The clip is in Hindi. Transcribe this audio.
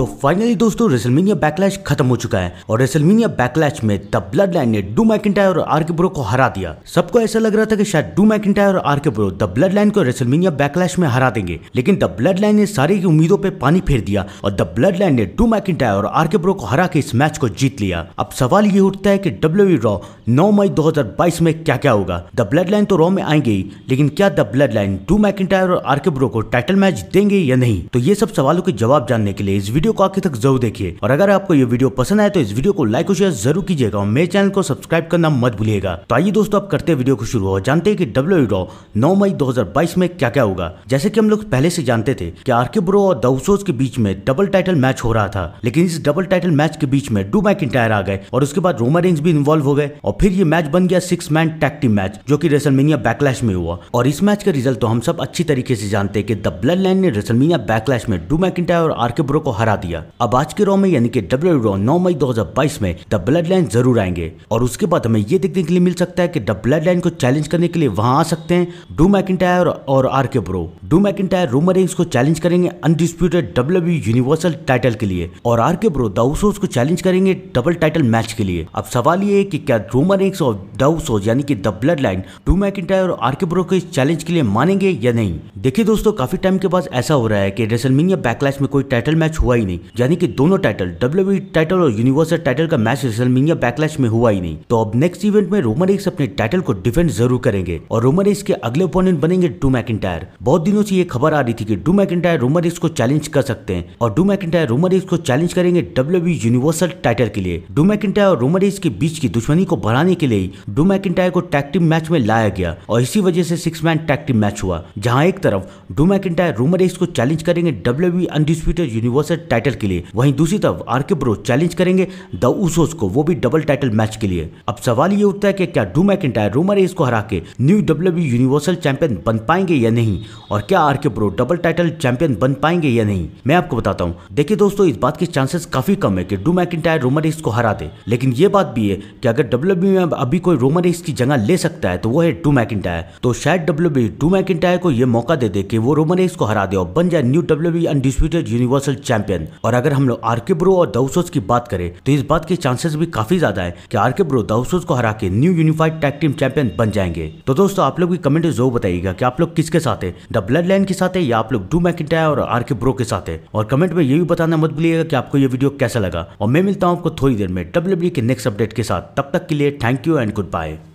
तो फाइनली दोस्तों रेसलमीनिया बैकलैश खत्म हो चुका है और रेसलमीनिया बैकलैश में द ब्लड लाइन ने डू मैकिटायर और आरके ब्रो को हरा दिया सबको ऐसा लग रहा था कि शायद डू मैकिटायर और RK Bro the Bloodline को रेसलमीनिया बैकलैश में हरा देंगे लेकिन द ब्लड लाइन ने सारी की उम्मीदों पर पानी फेर दिया और द ब्लड लाइन ने डू मैकिटायर और आरके ब्रो को हरा के इस मैच को जीत लिया अब सवाल ये उठता है की डब्ल्यू रॉ नौ मई दो में क्या क्या होगा द ब्लड लाइन तो रॉ में आएंगे ही लेकिन क्या the Bloodline Drew McIntyre और आरके ब्रो को टाइटल मैच देंगे या नहीं तो ये सब सवालों के जवाब जानने के लिए इस वीडियो वीडियो को आखिर तक जरूर देखिए और अगर आपको ये वीडियो पसंद आए तो इस वीडियो को लाइक और शेयर जरूर कीजिएगा और मेरे चैनल को सब्सक्राइब करना मत भूलिएगा तो आइए दोस्तों आप करते वीडियो को शुरू हो जानते हैं कि डब्ल्यू नौ मई दो में क्या क्या होगा जैसे कि हम लोग पहले से जानते थे कि आरके ब्रो और दउसोज के बीच में डबल टाइटल मैच हो रहा था लेकिन इस डबल टाइटल मैच के बीच में डू मैक आ गए और उसके बाद रोमा रेंज भी इन्वॉल्व हो गए और फिर ये मैच बन गया six man tag team match जो की रेसलमेनिया बैकलैश में हुआ और इस मैच का रिजल्ट तो हम सब अच्छी तरीके से जानते हैं कि द ब्लड लाइन ने रेसलमेनिया बैकलैश में डू मैक और आरके ब्रो को हरा करा दिया अब आज के रॉ में यानी कि डब्ल्यू नौ मई 2022 में द ब्लड लाइन जरूर आएंगे और उसके बाद हमें ये देखने के लिए मिल सकता है कि द ब्लड लाइन को चैलेंज करने के लिए वहां आ सकते हैं डू मैकिन और R K Bro Drew McIntyre Roman Reigns को चैलेंज करेंगे अनडिस्प्यूटेड डब्ल्यू यूनिवर्सल टाइटल के लिए और आर के ब्रो दाउसोज को चैलेंज करेंगे डबल टाइटल मैच के लिए अब सवाल ये है कि क्या रोमन रेंस और दाउसोज यानी कि the Bloodline Drew McIntyre और आर के ब्रो को इस चैलेंज के लिए मानेंगे या नहीं देखिए दोस्तों काफी टाइम के बाद ऐसा हो रहा है कि रेसलमिनिया बैकलैश में कोई टाइटल मैच हुआ ही नहीं यानी कि दोनों टाइटल डब्ल्यू टाइटल और यूनिवर्सल टाइटल का मैच रेसलमिनिया बैकलैश में हुआ ही नहीं तो अब नेक्स्ट इवेंट में रोमन रेंस अपने टाइटल को डिफेंड जरूर करेंगे और रोमन रेंस के अगले ओपोनेंट बनेंगे डू मैकिटायर बहुत दिनों दिनों से ये खबर आ रही थी कि डू मैकिटायर रोमरिक्स को चैलेंज कर सकते हैं और डू मैकिटायर रोमरिक्स को चैलेंज करेंगे डब्ल्यू यूनिवर्सल टाइटल के लिए डू मैकिटायर और रोमरिक्स के बीच की दुश्मनी को बढ़ाने के लिए डू मैकिटायर को टैक्टिव मैच में लाया गया और इसी वजह से सिक्स मैन टैक्टिव मैच हुआ जहाँ एक तरफ डू मैकिटायर रोमरिक्स को चैलेंज करेंगे W B undisputed Universal title के लिए वहीं दूसरी तरफ आर के ब्रो चैलेंज करेंगे द उसोस को वो भी डबल टाइटल मैच के लिए अब सवाल ये उठता है कि क्या डू मैकिटायर रोमरिक्स को हरा के न्यू डब्ल्यू यूनिवर्सल चैंपियन बन पाएंगे या नहीं और क्या are K bro double title champion बन पाएंगे या नहीं मैं आपको बताता हूँ देखिए दोस्तों इस बात के चांसेस काफी कम है कि डू मैकिटायर रोमन रेस को हरा दे लेकिन ये बात भी है कि अगर डब्ल्यू e में अभी कोई रोमन रेस की जगह ले सकता है तो वो है डू मैकिटायर तो शायद डब्ल्यू बी डू मैकिटायर को ये मौका दे दे कि वो रोमन रेस को हरा दे और बन जाए new W B undisputed Universal champion और अगर हम लोग आर के ब्रो और दाउसोस की बात करें तो इस बात के चांसेस भी काफी ज्यादा है कि आर के ब्रो दाउसोस को हरा के new unified tag team champion बन जाएंगे तो दोस्तों आप लोग की कमेंट जरूर बताइएगा कि आप लोग किसके साथ है डब्ल्यू ब्लड लाइन के साथ है या आप लोग डू मैकिटायर और आर के ब्रो के साथ है और कमेंट में ये भी बताना मत भूलिएगा कि आपको ये वीडियो कैसा लगा और मैं मिलता हूँ आपको थोड़ी देर में डब्ल्यू e के नेक्स्ट अपडेट के साथ तब तक के लिए thank you and good bye